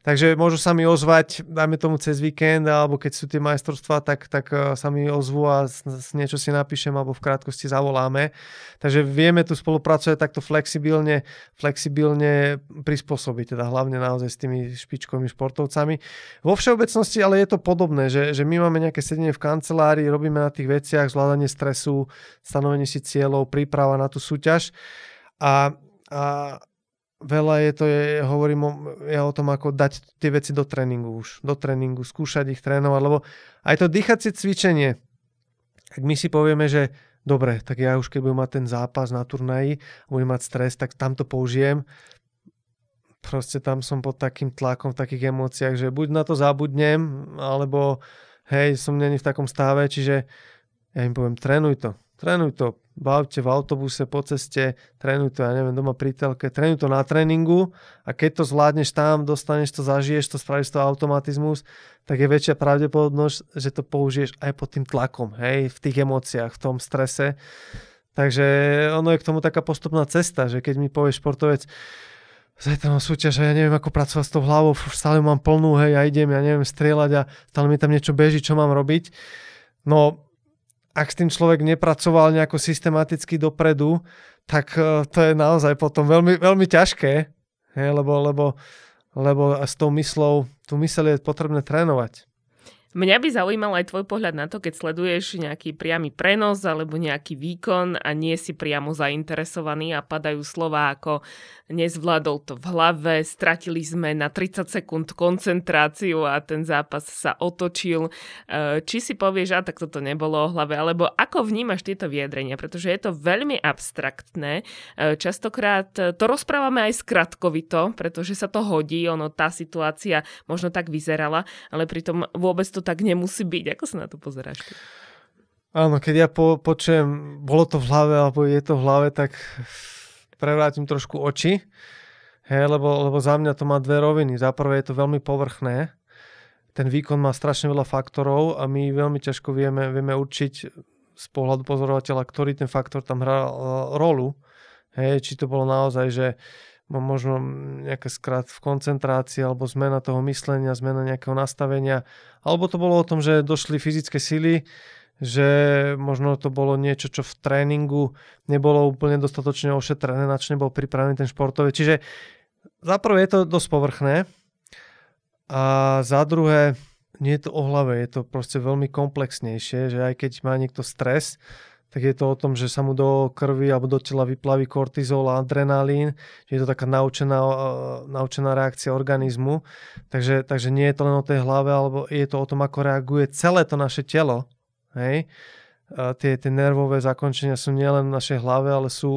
Takže môžu sa mi ozvať, dajme tomu cez víkend, alebo keď sú tie majstrovstvá, tak, tak e, sa mi ozvu a s, s niečo si napíšem, alebo v krátkosti zavoláme. Takže vieme tu spolupracovať takto flexibilne, flexibilne prispôsobiť, teda hlavne naozaj s tými špičkovými športovcami. Vo všeobecnosti ale je to podobné, že, že my máme nejaké sedenie v kancelárii, robíme na tých veciach, zvládanie stresu, stanovenie si cieľov, príprava na tú súťaž pamätáš. a, a veľa je to, je, hovorím o, ja o tom, ako dať tie veci do tréningu už, do tréningu, skúšať ich trénovať, lebo aj to dýchacie cvičenie, ak my si povieme, že dobre, tak ja už keď budem mať ten zápas na turnaji, budem mať stres, tak tam to použijem, proste tam som pod takým tlakom, v takých emóciách, že buď na to zabudnem, alebo hej, som není v takom stave, čiže ja im poviem, trénuj to, trénuj to, v aute, v autobuse, po ceste, trénuj to, ja neviem, doma pri telke, trénuj to na tréningu a keď to zvládneš tam, dostaneš to, zažiješ to, spravíš to automatizmus, tak je väčšia pravdepodobnosť, že to použiješ aj pod tým tlakom, hej, v tých emóciách, v tom strese. Takže ono je k tomu taká postupná cesta, že keď mi povieš športovec, zajtra mám súťaž a ja neviem, ako pracovať s tou hlavou, stále mám plnú, hej, ja idem, ja neviem strieľať a stále mi tam niečo beží, čo mám robiť. No, ak s tým človek nepracoval nejako systematicky dopredu, tak e, to je naozaj potom veľmi, veľmi ťažké, hej, lebo, lebo, lebo s tou myslou, tú mysel je potrebné trénovať. Mňa by zaujímal aj tvoj pohľad na to, keď sleduješ nejaký priamy prenos alebo nejaký výkon a nie si priamo zainteresovaný a padajú slova ako nezvládol to v hlave, stratili sme na 30 sekúnd koncentráciu a ten zápas sa otočil. E, či si povieš, a tak toto nebolo o hlave, alebo ako vnímaš tieto vyjadrenia, pretože je to veľmi abstraktné. E, častokrát e, to rozprávame aj skratkovito, pretože sa to hodí, ono tá situácia možno tak vyzerala, ale pritom vôbec to to tak nemusí byť. Ako sa na to pozeráš? Áno, keď ja po, počujem, bolo to v hlave, alebo je to v hlave, tak prevrátim trošku oči, He, lebo, lebo za mňa to má dve roviny. Za prvé je to veľmi povrchné, ten výkon má strašne veľa faktorov a my veľmi ťažko vieme, vieme určiť z pohľadu pozorovateľa, ktorý ten faktor tam hral eh, rolu. He, či to bolo naozaj, že uh, No, možno nejaká skrat v koncentrácii alebo zmena toho myslenia, zmena nejakého nastavenia. Alebo to bolo o tom, že došli fyzické sily, že možno to bolo niečo, čo v tréningu nebolo úplne dostatočne ošetrené, na čo nebol pripravený ten športový. Čiže za prvé je to dosť povrchné a za druhé nie je to o hlave, je to proste veľmi komplexnejšie, že aj keď má niekto stres, tak je to o tom, že sa mu do krvi alebo do tela vyplaví kortizol a adrenalín, že je to taká naučená, naučená reakcia organizmu. Takže, takže nie je to len o tej hlave, alebo je to o tom, ako reaguje celé to naše telo. Hej? tie, tie nervové zakončenia sú nielen v našej hlave, ale sú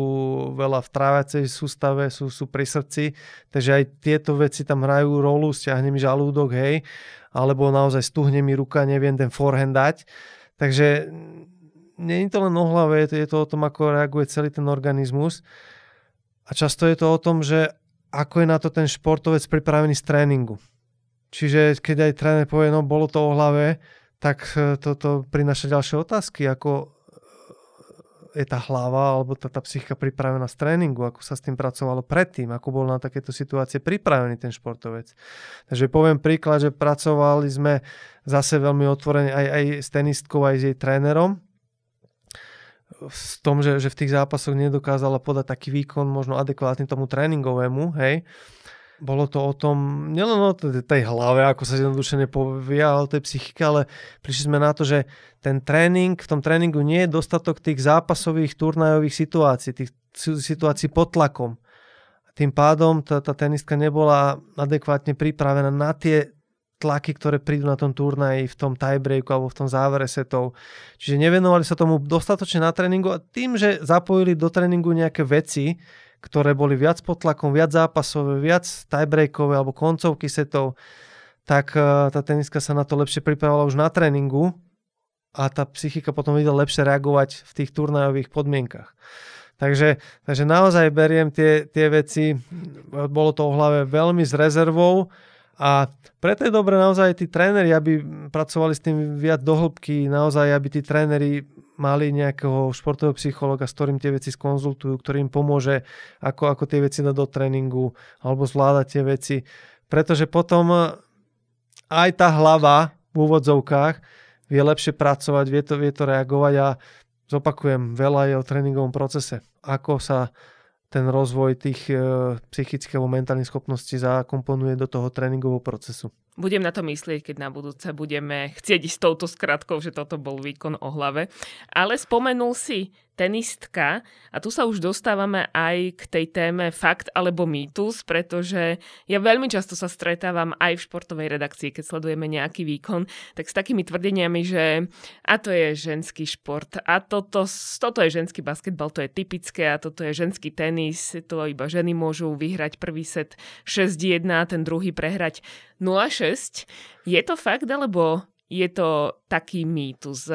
veľa v trávacej sústave, sú, sú pri srdci, takže aj tieto veci tam hrajú rolu, stiahne mi žalúdok, hej, alebo naozaj stuhne mi ruka, neviem ten forehand dať. Takže nie je to len o hlave, je to o tom, ako reaguje celý ten organizmus. A často je to o tom, že ako je na to ten športovec pripravený z tréningu. Čiže keď aj tréner povie, no bolo to o hlave, tak toto e, prináša ďalšie otázky, ako e, je tá hlava alebo tá, tá psychika pripravená z tréningu, ako sa s tým pracovalo predtým, ako bol na takéto situácie pripravený ten športovec. Takže poviem príklad, že pracovali sme zase veľmi otvorene aj, aj s tenistkou, aj s jej trénerom v tom, že, že v tých zápasoch nedokázala podať taký výkon možno adekvátny tomu tréningovému, hej. Bolo to o tom, nielen o tej hlave, ako sa jednoduše nepovia, ale o tej psychike, ale prišli sme na to, že ten tréning, v tom tréningu nie je dostatok tých zápasových, turnajových situácií, tých situácií pod tlakom. Tým pádom tá, tá tenistka nebola adekvátne pripravená na tie tlaky, ktoré prídu na tom turnaji, v tom tiebreaku alebo v tom závere setov. Čiže nevenovali sa tomu dostatočne na tréningu a tým, že zapojili do tréningu nejaké veci, ktoré boli viac pod tlakom, viac zápasové, viac tiebreakové alebo koncovky setov, tak eh, tá teniska sa na to lepšie pripravovala už na tréningu a tá psychika potom videla lepšie reagovať v tých turnajových podmienkach. Takže, takže naozaj beriem tie, tie veci, bolo to o hlave veľmi s rezervou a preto je dobré naozaj tí tréneri, aby pracovali s tým viac dohlbky, naozaj, aby tí tréneri mali nejakého športového psychologa, s ktorým tie veci skonzultujú, ktorý im pomôže, ako, ako tie veci na do tréningu, alebo zvládať tie veci. Pretože potom eh, aj tá hlava v úvodzovkách vie lepšie pracovať, vie to, vie to reagovať a zopakujem, veľa je o tréningovom procese. Ako sa ten rozvoj tých eh, psychických alebo mentálnych schopností zakomponuje do toho tréningového procesu. Budem na to myslieť, keď na budúce budeme chcieť ísť s touto skratkou, že toto bol výkon o hlave. Ale spomenul si tenistka a tu sa už dostávame aj k tej téme fakt alebo mýtus, pretože ja veľmi často sa stretávam aj v športovej redakcii, keď sledujeme nejaký výkon, tak s takými tvrdeniami, že a to je ženský šport, a toto, toto je ženský basketbal, to je typické, a toto je ženský tenis, to iba ženy môžu vyhrať prvý set 6-1 a ten druhý prehrať 0 česť. Je to fakt, alebo je to taký mýtus.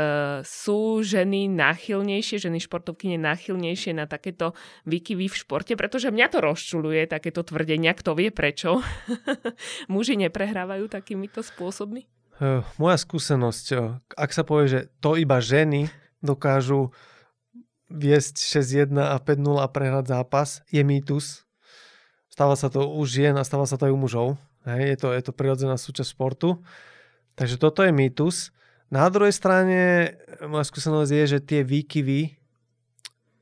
Sú ženy náchylnejšie, ženy športovky náchylnejšie na takéto výkyvy v športe, pretože mňa to rozčuluje, takéto tvrdenia, kto vie prečo. <laughs> Muži neprehrávajú takýmito spôsobmi? Eh, moja skúsenosť, eh, ak sa povie, že to iba ženy dokážu viesť 6-1 a 5-0 a prehrať zápas, je mýtus. Stáva sa to u žien a stáva sa to aj u mužov Hej, je, to, je to prirodzená súčasť športu. Takže toto je mýtus. Na druhej strane moja skúsenosť je, že tie výkyvy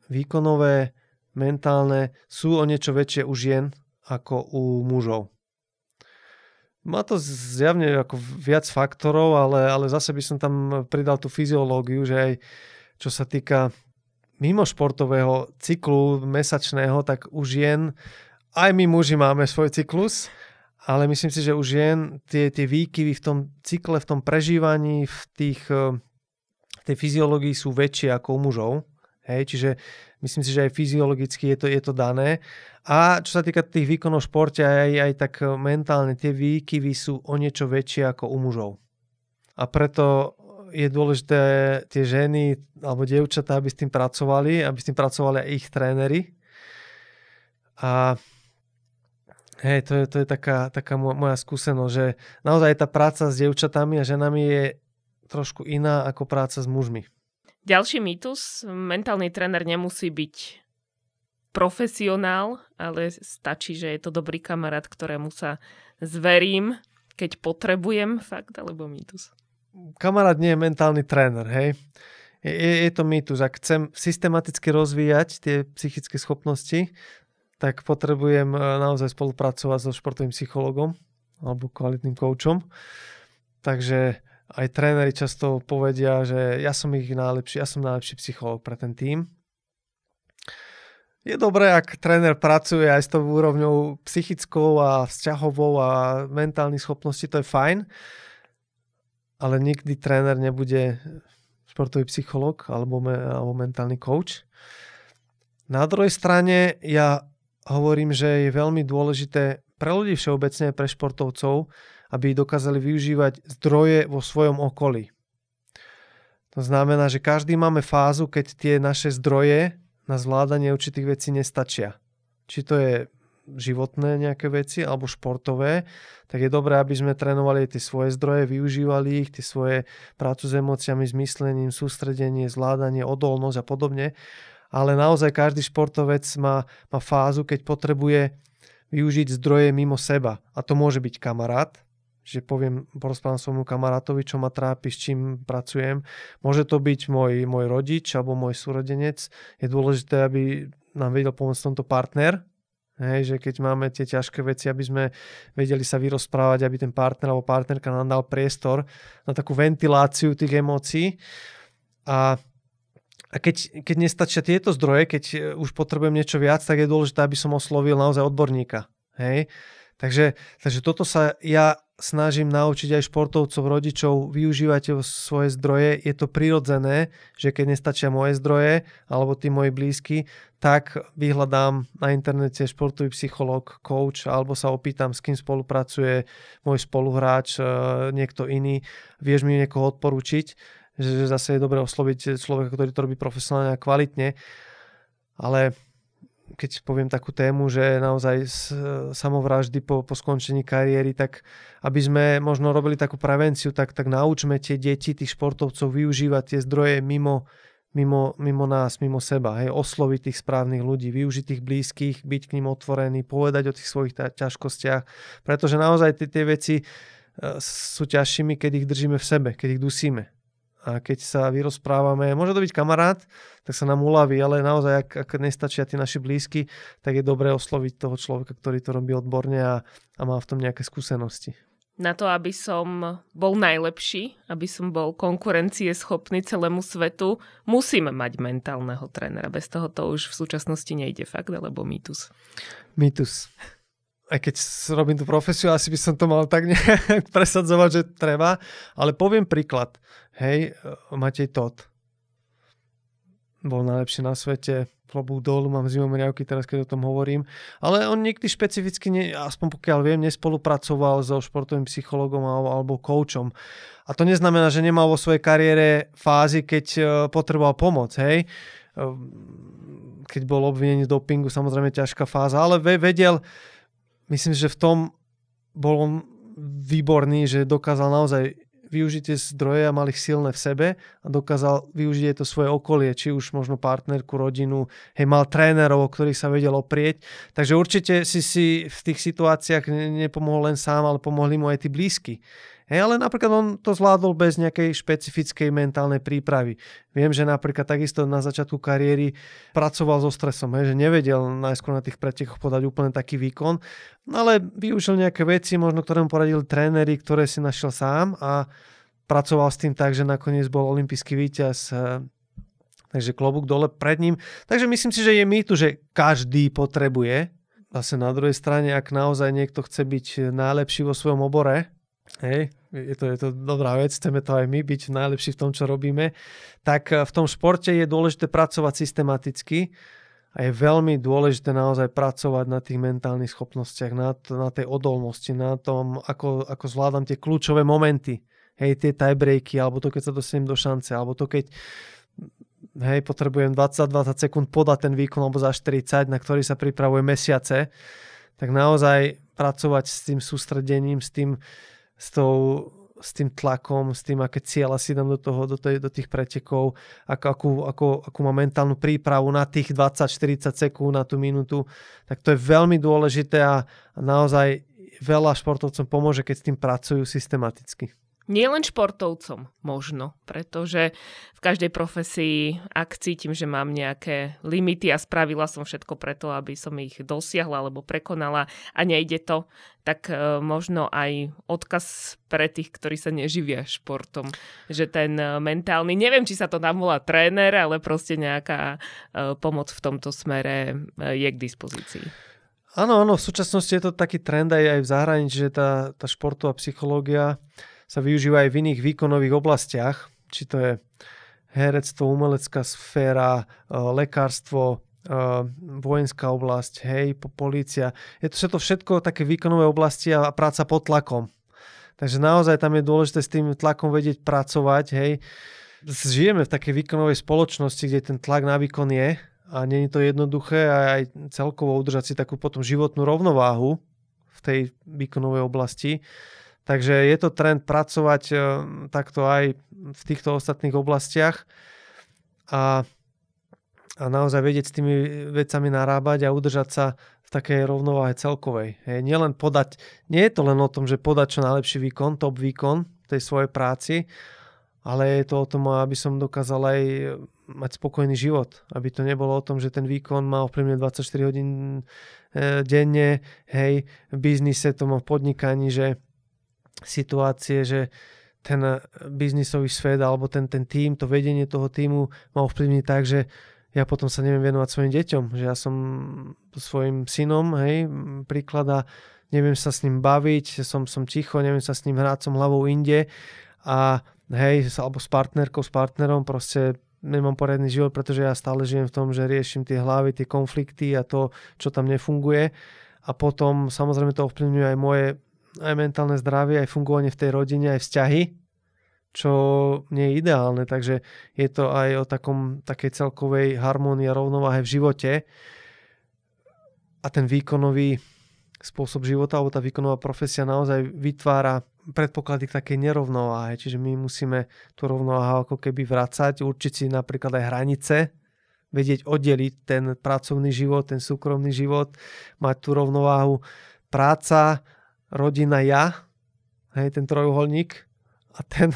výkonové, mentálne sú o niečo väčšie u žien ako u mužov. Má to zjavne ako viac faktorov, ale, ale zase by som tam pridal tú fyziológiu, že aj čo sa týka mimo športového cyklu mesačného, tak u žien aj my muži máme svoj cyklus ale myslím si, že už žien tie, tie výkyvy v tom cykle, v tom prežívaní, v tých, eh, tej fyziológii sú väčšie ako u mužov. Hej, čiže myslím si, že aj fyziologicky je to, je to dané. A čo sa týka tých výkonov v športe, aj, aj tak eh, mentálne tie výkyvy sú o niečo väčšie ako u mužov. A preto je dôležité tie ženy alebo dievčatá, aby s tým pracovali, aby s tým pracovali aj ich tréneri. A Hej, to je, to je taká, taká moja skúsenosť, že naozaj tá práca s dievčatami a ženami je trošku iná ako práca s mužmi. Ďalší mýtus, mentálny tréner nemusí byť profesionál, ale stačí, že je to dobrý kamarát, ktorému sa zverím, keď potrebujem, fakt alebo mýtus? Kamarát nie je mentálny tréner, hej. Je, je to mýtus. Ak chcem systematicky rozvíjať tie psychické schopnosti, tak potrebujem e, naozaj spolupracovať so športovým psychologom alebo kvalitným koučom. Takže aj tréneri často povedia, že ja som ich najlepší, ja som najlepší psychológ pre ten tým. Je dobré, ak tréner pracuje aj s tou úrovňou psychickou a vzťahovou a mentálnych schopností, to je fajn, ale nikdy tréner nebude športový psychológ alebo, me, alebo mentálny coach. Na druhej strane ja hovorím, že je veľmi dôležité pre ľudí všeobecne, pre športovcov, aby dokázali využívať zdroje vo svojom okolí. To znamená, že každý máme fázu, keď tie naše zdroje na zvládanie určitých vecí nestačia. Či to je životné nejaké veci alebo športové, tak je dobré, aby sme trénovali tie svoje zdroje, využívali ich, tie svoje prácu s emóciami, s myslením, sústredenie, zvládanie, odolnosť a podobne ale naozaj každý športovec má, má fázu, keď potrebuje využiť zdroje mimo seba. A to môže byť kamarát, že poviem, porozprávam svojmu kamarátovi, čo ma trápi, s čím pracujem. Môže to byť môj, môj rodič alebo môj súrodenec. Je dôležité, aby nám vedel pomôcť tomto partner, Hej, že keď máme tie ťažké veci, aby sme vedeli sa vyrozprávať, aby ten partner alebo partnerka nám dal priestor na takú ventiláciu tých emócií. A a keď, keď nestačia tieto zdroje, keď e, už potrebujem niečo viac, tak je dôležité, aby som oslovil naozaj odborníka. Hej? Takže, takže toto sa ja snažím naučiť aj športovcov, rodičov, využívate svoje zdroje. Je to prirodzené, že keď nestačia moje zdroje alebo tí moji blízky, tak vyhľadám na internete športový psychológ, coach alebo sa opýtam, s kým spolupracuje môj spoluhráč, e, niekto iný, vieš mi niekoho odporučiť že zase je dobre osloviť človeka, ktorý to robí profesionálne a kvalitne, ale keď poviem takú tému, že naozaj samovraždy po, po skončení kariéry, tak aby sme možno robili takú prevenciu, tak, tak naučme tie deti, tých športovcov využívať tie zdroje mimo, mimo, mimo nás, mimo seba. Hej, osloviť tých správnych ľudí, využiť tých blízkych, byť k ním otvorený, povedať o tých svojich ťažkostiach, pretože naozaj tie, tie veci eh, sú ťažšími, keď ich držíme v sebe, keď ich dusíme a keď sa vyrozprávame, môže to byť kamarát, tak sa nám uľaví, ale naozaj, ak, ak nestačia tí naši blízky, tak je dobré osloviť toho človeka, ktorý to robí odborne a, a má v tom nejaké skúsenosti. Na to, aby som bol najlepší, aby som bol konkurencieschopný celému svetu, musím mať mentálneho trénera. Bez toho to už v súčasnosti nejde fakt, alebo mýtus. Mýtus aj keď robím tú profesiu, asi by som to mal tak <laughs> nejak presadzovať, že treba. Ale poviem príklad. Hej, e, Matej Todd bol najlepší na svete, klobúk dolu, mám riavky teraz, keď o tom hovorím. Ale on nikdy špecificky, ne, aspoň pokiaľ viem, nespolupracoval so športovým psychologom alebo, koučom. A to neznamená, že nemal vo svojej kariére fázy, keď e, potreboval pomoc, hej. E, keď bol obvinený dopingu, samozrejme ťažká fáza, ale vedel, myslím, že v tom bol on výborný, že dokázal naozaj využiť tie zdroje a mal ich silné v sebe a dokázal využiť aj to svoje okolie, či už možno partnerku, rodinu, hej, mal trénerov, o ktorých sa vedel oprieť. Takže určite si si v tých situáciách nepomohol len sám, ale pomohli mu aj tí blízky. Hej, ale napríklad on to zvládol bez nejakej špecifickej mentálnej prípravy. Viem, že napríklad takisto na začiatku kariéry pracoval so stresom, hej, že nevedel najskôr na tých pretekoch podať úplne taký výkon, ale využil nejaké veci, možno ktoré mu poradili tréneri, ktoré si našiel sám a pracoval s tým tak, že nakoniec bol olimpijský víťaz eh, Takže klobúk dole pred ním. Takže myslím si, že je mýtu, že každý potrebuje. Zase na druhej strane, ak naozaj niekto chce byť najlepší vo svojom obore, hej, je to, je to dobrá vec, chceme to aj my byť najlepší v tom, čo robíme, tak e, v tom športe je dôležité pracovať systematicky a je veľmi dôležité naozaj pracovať na tých mentálnych schopnostiach, na, to, na tej odolnosti, na tom, ako, ako zvládam tie kľúčové momenty. Hej, tie tiebreaky, alebo to, keď sa dostanem do šance, alebo to, keď hej, potrebujem 20-20 sekúnd podať ten výkon, alebo za 40, na ktorý sa pripravuje mesiace, tak naozaj pracovať s tým sústredením, s tým, s tou s tým tlakom, s tým, aké cieľa si dám do, toho, do, tej, do tých pretekov, ako, ako, ako, ako má mentálnu prípravu na tých 20-40 sekúnd, na tú minútu, tak to je veľmi dôležité a, a naozaj veľa športovcom pomôže, keď s tým pracujú systematicky. Nielen športovcom, možno, pretože v každej profesii, ak cítim, že mám nejaké limity a spravila som všetko preto, aby som ich dosiahla alebo prekonala a nejde to, tak e, možno aj odkaz pre tých, ktorí sa neživia športom. Že ten e, mentálny, neviem, či sa to tam volá tréner, ale proste nejaká e, pomoc v tomto smere je k dispozícii. Áno, áno, v súčasnosti je to taký trend aj, aj v zahraničí, že tá, tá športová psychológia sa využíva aj v iných výkonových oblastiach, či to je herectvo, umelecká sféra, e, lekárstvo, e, vojenská oblasť, hej, policia. Je to, to všetko také výkonové oblasti a práca pod tlakom. Takže naozaj tam je dôležité s tým tlakom vedieť pracovať, hej. Žijeme v takej výkonovej spoločnosti, kde ten tlak na výkon je a nie je to jednoduché a aj celkovo udržať si takú potom životnú rovnováhu v tej výkonovej oblasti. Takže je to trend pracovať eh, takto aj v týchto ostatných oblastiach a, a naozaj vedieť s tými vecami narábať a udržať sa v takej rovnováhe celkovej. Hej, nielen podať, nie je to len o tom, že podať čo najlepší výkon, top výkon tej svojej práci, ale je to o tom, aby som dokázal aj eh, mať spokojný život. Aby to nebolo o tom, že ten výkon má ovplyvne 24 hodín eh, denne, hej, v biznise, to má v podnikaní, že situácie, že ten eh, biznisový svet alebo ten, ten tým, to vedenie toho týmu ma ovplyvní tak, že ja potom sa neviem venovať svojim deťom, že ja som svojim synom, hej, príklada, neviem sa s ním baviť, som, som ticho, neviem sa s ním hrať, som hlavou inde a hej, alebo s partnerkou, s partnerom, proste nemám poriadny život, pretože ja stále žijem v tom, že riešim tie hlavy, tie konflikty a to, čo tam nefunguje a potom samozrejme to ovplyvňuje aj moje aj mentálne zdravie, aj fungovanie v tej rodine, aj vzťahy, čo nie je ideálne, takže je to aj o takom, takej celkovej harmónii a rovnováhe v živote a ten výkonový spôsob života alebo tá výkonová profesia naozaj vytvára predpoklady k takej nerovnováhe, čiže my musíme tú rovnováhu ako keby vracať, určiť si napríklad aj hranice, vedieť oddeliť ten pracovný život, ten súkromný život, mať tú rovnováhu práca, rodina ja, hej, ten trojuholník a ten,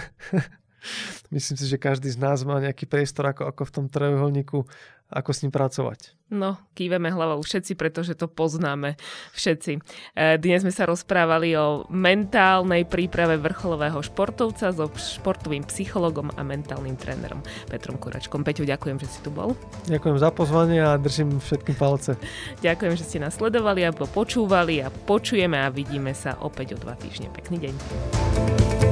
<laughs> myslím si, že každý z nás má nejaký priestor, ako, ako v tom trojuholníku ako s ním pracovať. No, kýveme hlavou všetci, pretože to poznáme všetci. E, dnes sme sa rozprávali o mentálnej príprave vrcholového športovca so športovým psychologom a mentálnym trénerom Petrom Kuračkom. Peťo, ďakujem, že si tu bol. Ďakujem za pozvanie a držím všetky palce. ďakujem, že ste nás sledovali alebo počúvali a počujeme a vidíme sa opäť o dva týždne. Pekný deň.